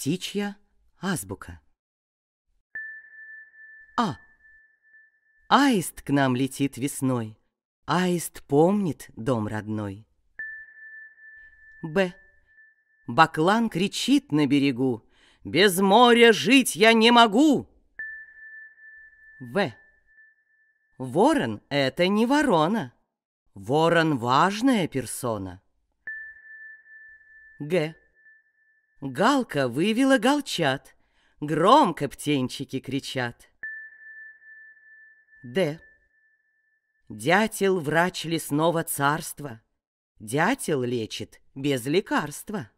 Птичья азбука. А. Аист к нам летит весной. Аист помнит дом родной. Б. Баклан кричит на берегу. Без моря жить я не могу. В. Ворон — это не ворона. Ворон — важная персона. Г. Галка вывела галчат, громко птенчики кричат. Д. Дятел – врач лесного царства. Дятел лечит без лекарства.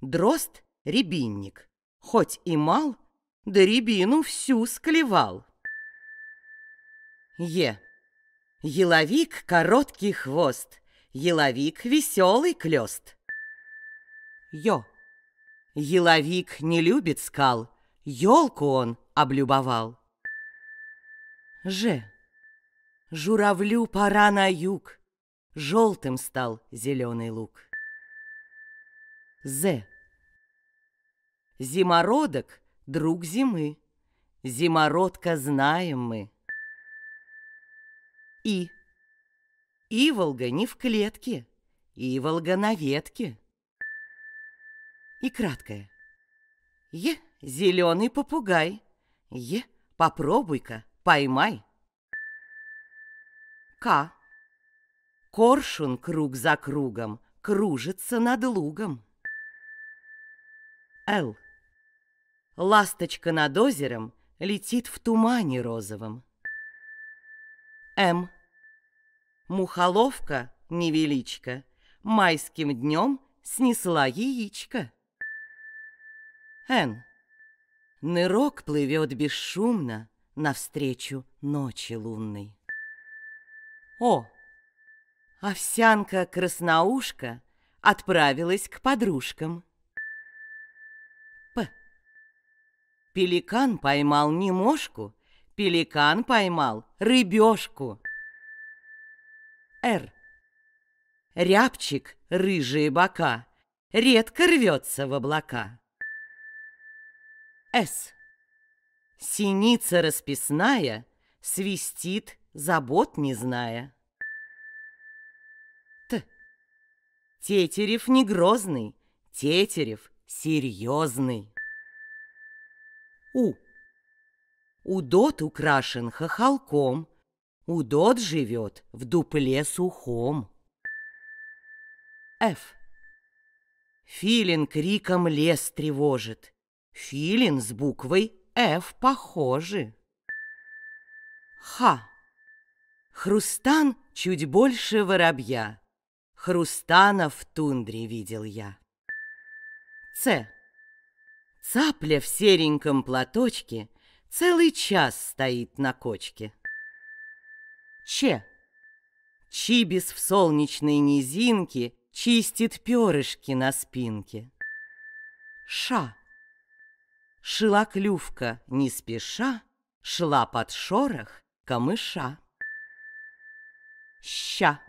Дрозд – рябинник, хоть и мал, да рябину всю склевал. Е. Еловик – короткий хвост, еловик – веселый клёст. Ё. Еловик не любит скал, елку он облюбовал. Ж. Журавлю пора на юг, желтым стал зеленый луг. З. Зимородок — друг зимы, зимородка знаем мы. И. Иволга не в клетке, Иволга на ветке и краткое. Е, зеленый попугай. Е, попробуй-ка, поймай. К. Коршун круг за кругом кружится над лугом. Л. Ласточка над озером летит в тумане розовом. М. Мухоловка, невеличка, майским днем снесла яичко. Эн. Нырок плывет бесшумно навстречу ночи лунной. О. Овсянка-красноушка отправилась к подружкам. П. Пеликан поймал не немошку, пеликан поймал рыбешку. Р. Рябчик рыжие бока редко рвется в облака. С. Синица расписная свистит, забот не зная. Т. Тетерев не грозный, Тетерев серьезный. У. Удот украшен хохолком, Удот живет в дупле сухом. Ф. Филин криком лес тревожит, Филин с буквой «Ф» похожи. Ха. Хрустан чуть больше воробья. Хрустана в тундре видел я. Ц. Цапля в сереньком платочке Целый час стоит на кочке. Че. Чибис в солнечной низинке Чистит перышки на спинке. Ша. Шила клювка не спеша шла под шорох камыша. Ща.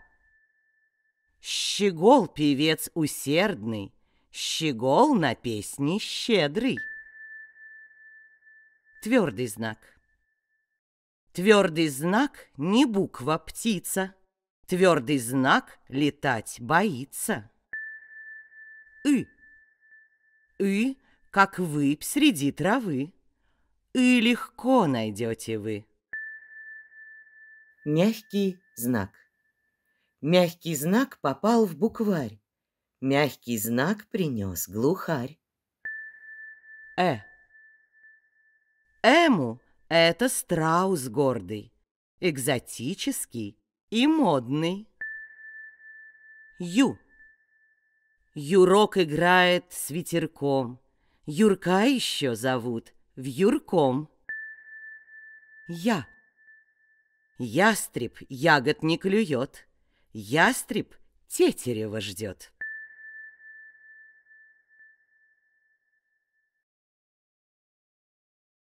Щегол певец усердный, Щегол на песне щедрый. Твердый знак. Твердый знак не буква птица, Твердый знак летать боится. И. И как выпь среди травы, и легко найдете вы. Мягкий знак. Мягкий знак попал в букварь. Мягкий знак принес глухарь. Э. Эму — это страус гордый, экзотический и модный. Ю. Юрок играет с ветерком, Юрка еще зовут, в Юрком. Я. Ястреб ягод не клюет, ястреб тетерева ждет.